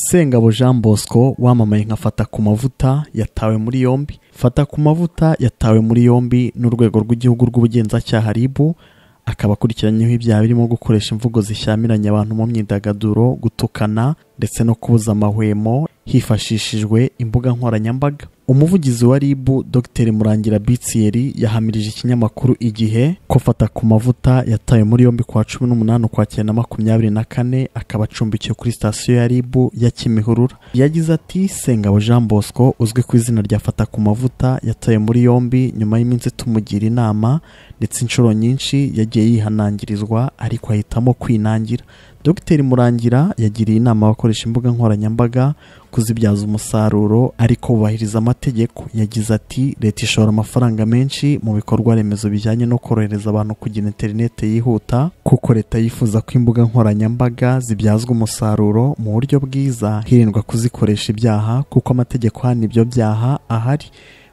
sengabo jean bosco wamamaye nka fata ku mavuta yatawe muri yombi fata ku mavuta yatawe muri yombi n'urwego rw'igihugu rw'ubugenzacyaha ribu akaba akurikiranyeho’ ibyaha birimo gukoresha imvugo zishyamiranye abantu mu myidagaduro gutukana ndetse no kubuza amahwemo hifashishijwe imbuga nkoranyambaga umuvugizi wa rib dr murangira bitsiyeri yahamirije ikinyamakuru igihe ko fata ku mavuta yatawe muri yombi kwa cumi n'umunani ukwakira na makumyabiri na kane akaba acumbikiwe kuri sitasiyo ya rib ya kimihurura yagize ati sengabo jean bosco uzwi ku izina rya fata ku mavuta yatawe muri yombi nyuma y'iminsi tumugira inama ndetse inshuro nyinshi yagiye yihanangirizwa ariko ahitamo kwinangira Dr murangira yagiriye inama abakoresha imbuga nkoranyambaga kuzibyaza umusaruro ariko bubahiriza amategeko yagize ati leta ishora amafaranga menshi mu bikorwa remezo bijyanye no korohereza abantu kugira interinete yihuta kuko leta yifuza ko imbuga nkoranyambaga zibyazwa umusaruro mu buryo bwiza hirindwa kuzikoresha ibyaha kuko amategeko ahana ibyo byaha ahari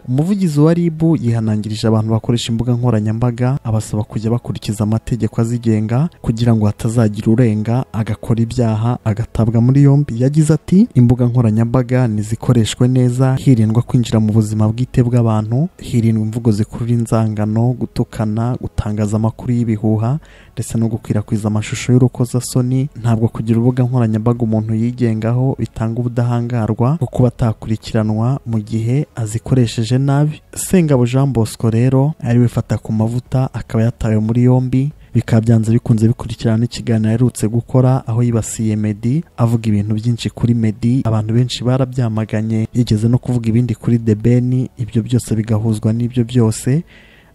umuvugizi wa ribu yihanangirije abantu bakoresha imbuga nkoranyambaga abasaba kujya bakurikiza amategeko azigenga kugira ngo hatazagira urenga agakora ibyaha agatabwa muri yombi yagize ati imbuga nkoranyambaga nizikoreshwe neza hirindwa kwinjira mu buzima bwite bw'abantu hirindwa imvugo zikurura inzangano gutukana gutangaza amakuru y'ibihuha ndetse no gukwirakwiza amashusho y'urukozasoni ntabwo kugira urubuga nkoranyambaga umuntu yigengaho bitanga ubudahangarwa bwo kuba atakurikiranwa mu gihe azikoresheje nabi sengabo jean bosco rero ari wifata ku mavuta akaba yatawe muri yombi bikaba byanze bikunze bikurikirana n'ikiganiro aherutse gukora aho yibasiye Meddy avuga ibintu byinshi kuri Meddy abantu benshi barabyamaganye yigeze no kuvuga ibindi kuri The Ben ibyo byose bigahuzwa n'ibyo byose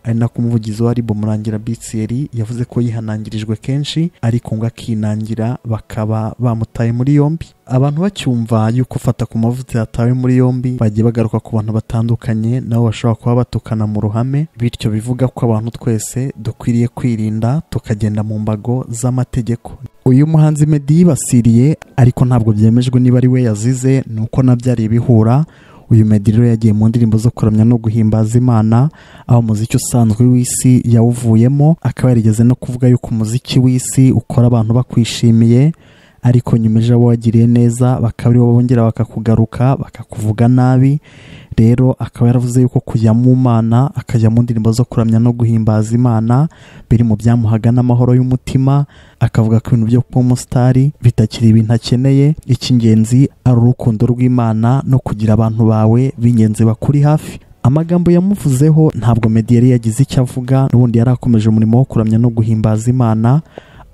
ari nako umuvugizi wa ribu murangira bitsiyeri yavuze ko yihanangirijwe kenshi ariko ngo akinangira bakaba bamutaye muri yombi abantu bacyumva yuko ufata ku mavuta yatawe muri yombi bagiye bagaruka ku bantu batandukanye nabo bashobora kuba batukana mu ruhame bityo bivuga ko abantu twese dukwiriye kwirinda tukagenda mu mbago z'amategeko uyu muhanzi meddy yibasiriye ariko ntabwo byemejwe niba ari we yazize ni uko nabyo ari ibihura uyu meddy rero yagiye mu ndirimbo zo kuramya no guhimbaza imana aho umuziki usanzwe w'isi yawuvuyemo akaba yarigeze no kuvuga yuko umuziki w'isi ukora abantu bakwishimiye ariko nyuma ejo wagiriye neza bakaba aribo bongera bakakugaruka bakakuvuga nabi rero akaba yaravuze yuko kujya mu mana akajya mu ndirimbo zo kuramya no guhimbaza imana biri mu byamuhaga n'amahoro y'umutima akavuga ko ibintu byo kuba umusitari bitakiri ibintu akeneye icy'ingenzi ari urukundo rw'imana no kugira abantu bawe b'ingenzi bakuri hafi amagambo yamuvuzeho ntabwo mediyari yagize icyo avuga n'ubundi yari akomeje umurimo wo kuramya no guhimbaza imana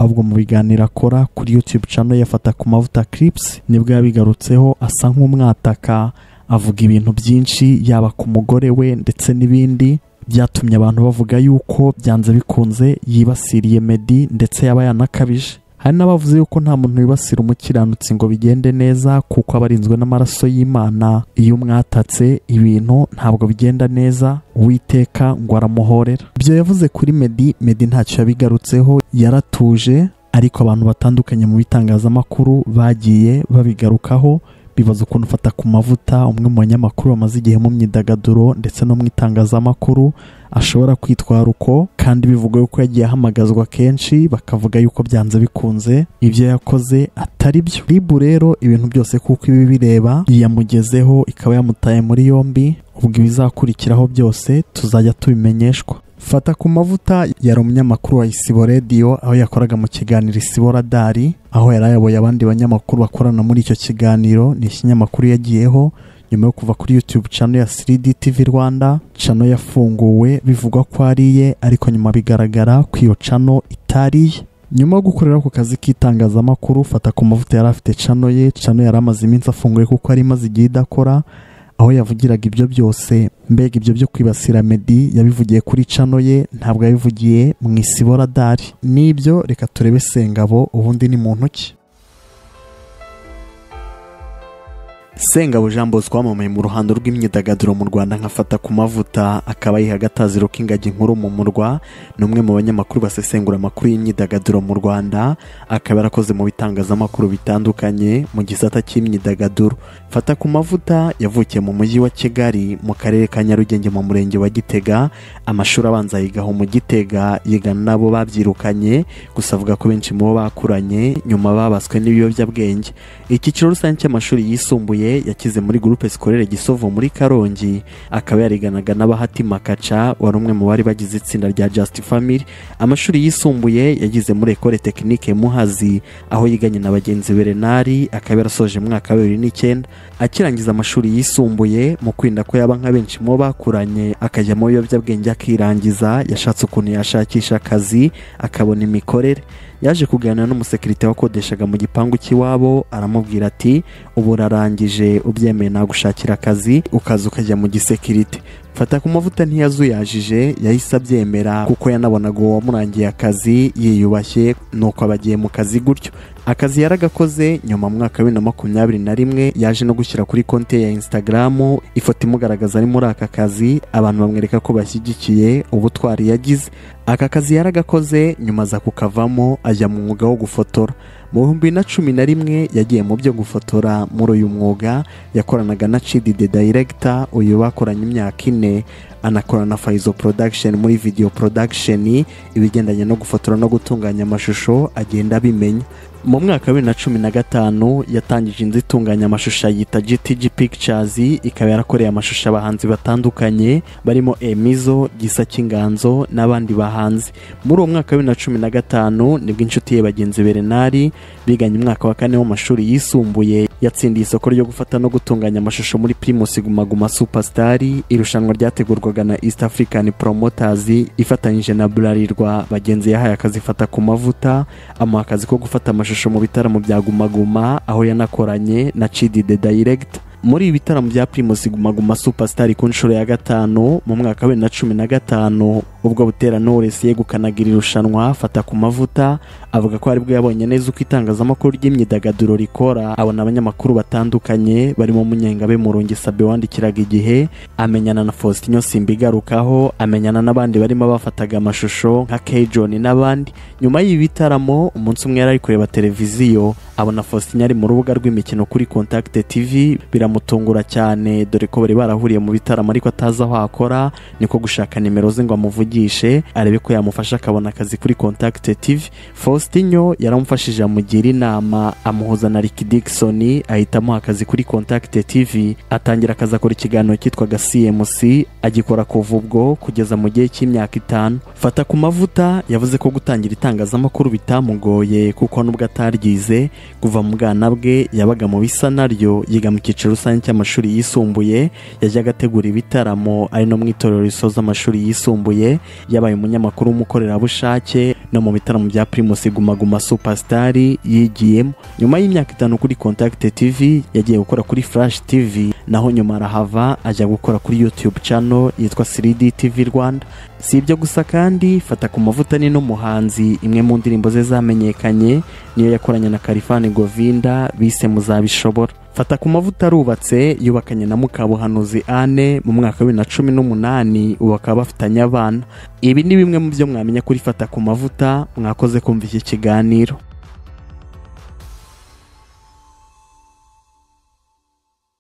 ahubwo mu biganiro akora kuri YouTube channel yafata ku mavuta clips nibwo yabigarutseho asa nk'umwataka avuga ibintu byinshi yaba ku mugore we ndetse n'ibindi byatumye abantu bavuga yuko byanze bikunze yibasiriye Meddy ndetse yaba yanakabije hari n'abavuze yuko nta muntu wibasira umukiranutsi ngo bigende neza kuko aba arinzwe n'amaraso y'imana iyo umwatatse ibintu ntabwo bigenda neza uwiteka ngo aramuhorera ibyo yavuze kuri medi medi ntacyo yabigarutseho yaratuje ariko abantu batandukanye mu bitangazamakuru bagiye babigarukaho bibaza ukuntu ufata ku mavuta umwe mu banyamakuru bamaze igihe mu myidagaduro ndetse no mu itangazamakuru ashobora kwitwara uko kandi bivugwa yuko yagiye ahamagazwa kenshi bakavuga yuko byanze bikunze ibyo yakoze atari byo ribu rero ibintu byose kuko ibi bireba yamugezeho ikaba yamutaye muri yombi ubwo ibizakurikiraho byose tuzajya tubimenyeshwa fata ku mavuta yari umunyamakuru wa isibo rediyo aho yakoraga mu kiganiro isibo radari aho yari ayoboye abandi banyamakuru bakorana muri icyo kiganiro ni ikinyamakuru yagiyeho nyuma yo kuva kuri youtube channel ya 3 TV Rwanda channel yafunguwe bivugwa ko ariye ariko nyuma bigaragara ko iyo cano itariye nyuma yo gukorera ku kazi k'itangazamakuru fata ku mavuta yari afite cano ye cano yari amaze iminsi afunguye kuko yari imaze igihe idakora aho yavugiraga ibyo byose mbega ibyo byo kwibasira medi yabivugiye kuri cano ye ntabwo yabivugiye mu isibo radari n'ibyo reka turebe sengabo ubundi ni mu ntoki sengabo jean bosco wamamaye mu ruhando rw'imyidagaduro mu rwanda nkafata ku mavuta akaba yiha agataziro k'ingagi nkuru mu murwa ni umwe mu banyamakuru basesengura amakuru y'imyidagaduro mu rwanda akaba yarakoze mu bitangazamakuru bitandukanye mu gisata cy'imyidagaduro fata ku mavuta yavukiye mu mujyi wa kigali mu karere ka nyarugenge mu murenge wa gitega amashuri abanza yigaho mu gitega yigana nabo babyirukanye gusa avuga ko benshi mu bo bakuranye nyuma babaswe n'ibiyobyabwenge icyiciro rusange cy'amashuri yisumbuye Butoye yakize muri Groupe Scolaire Gisovu muri Karongi akaba yariganaga n'abahatima kaca wari umwe mu bari bagize itsinda rya Just Family amashuri yisumbuye yagize muri Ecole Technique Muhazi aho yiganye na bagenzi be Renari akaba yarasoje mu mwaka wa bibiri n'icyenda akirangiza amashuri yisumbuye mu kwinda ko yaba nka benshi mu bakuranye akajya mu biyobyabwenge akirangiza yashatse ukuntu yashakisha akazi akabona imikorere yaje kuganira n'umusekirite wakodeshaga mu gipangu cy'iwabo aramubwira ati ubu urarangije ubyemeye nagushakira akazi ukaza ukajya mu gisekirite fata ku mavuta ntiyazuyajije yahise abyemera kuko yanabonaga uwo wamurangiye akazi yiyubashye nuko abagiye mu kazi gutyo akazi yaragakoze nyuma mu mwaka wa bibiri na makumyabiri na rimwe yaje no gushyira kuri konti ya instagram ifoto imugaragaza ari muri aka kazi abantu bamwereka ko bashyigikiye ubutwari yagize aka kazi yaragakoze nyuma aza kukavamo ajya mu mwuga wo gufotora mu bihumbi na cumi na rimwe yagiye mu byo gufotora muri uyu mwuga yakoranaga na cidi de dayiregita uyu bakoranye imyaka ine anakorana na fayizo production muri video production ibigendanye no gufotora no gutunganya amashusho agenda abimenya mu mwaka wa bibiri na cumi na gatanu yatangije inzu itunganya amashusho yita GTG Pictures ikaba yarakoreye amashusho abahanzi batandukanye barimo Emizo Gisa cy'inganzo n'abandi bahanzi muri uwo mwaka wa bibiri na cumi na gatanu nibwo inshuti ye bagenzi Berenari biganye umwaka wa kane w'amashuri yisumbuye yatsindiye isoko ryo gufata no gutunganya amashusho muri Primus Guma Guma Superstar irushanwa ryategurwa yakorwaga na east african promoters ifatanyije na burarirwa bagenzi yahaye akazi ifata ku mavuta amuha akazi ko gufata amashusho mu bitaramo bya gumaguma aho yanakoranye na chidi the direct muri ibi bitaramo bya primus guma guma superstar ku nshuro ya gatanu mu mwaka wa bibiri na cumi na gatanu ubwo butera Knowless yegukanaga iri rushanwa afata ku mavuta avuga ko aribwo yabonye neza uko itangazamakuru ry'imyidagaduro rikora abona abanyamakuru batandukanye barimo Munyengabe Murungi Sabe wandikiraga igihe amenyana na Faustin Simba igarukaho amenyana n'abandi barimo bafataga amashusho nka Keyjon n'abandi nyuma y'ibitaramo umunsi umwe yari ari kureba televiziyo abona Faustin ari mu rubuga rw'imikino kuri Contact TV biramutungura cyane dore ko bari barahuriye mu bitaramo ariko atazi aho akora niko gushaka nimero ze ngo amuvuge amwigishe arebe ko yamufasha akabona akazi kuri kontakite tivi faustinho yaramufashije amugira inama amuhuza na rick dickson ahitamo akazi kuri kontakite tivi atangira akazi akora ikiganiro cyitwaga cmc agikora kuva ubwo kugeza mu gihe cy'imyaka itanu fata ku mavuta yavuze ko gutangira itangazamakuru bitamugoye kuko nubwo ataryize kuva mu bwana bwe yabaga mu bisa naryo yiga mu cyiciro rusange cy'amashuri yisumbuye yajyaga ategura ibitaramo ari no mu itorero risoza amashuri yisumbuye yabaye umunyamakuru w'umukorerabushake no mu bitaramo bya Primus Guma Guma Superstar yigiyemo nyuma y'imyaka itanu kuri Contact TV yagiye gukora kuri Flash TV naho nyuma arahava ajya gukora kuri YouTube channel yitwa 3D TV Rwanda si ibyo gusa kandi fata ku mavuta ni n'umuhanzi imwe mu ndirimbo ze zamenyekanye niyo yakoranye na Kalifani Govinda bise muzabishobora fata ku mavuta arubatse yubakanye na mukabuhanuzi ane mu mwaka wa bibiri na cumi n'umunani ubu bakaba bafitanye abana ibi ni bimwe mu byo mwamenya kuri fata ku mavuta mwakoze kumva iki kiganiro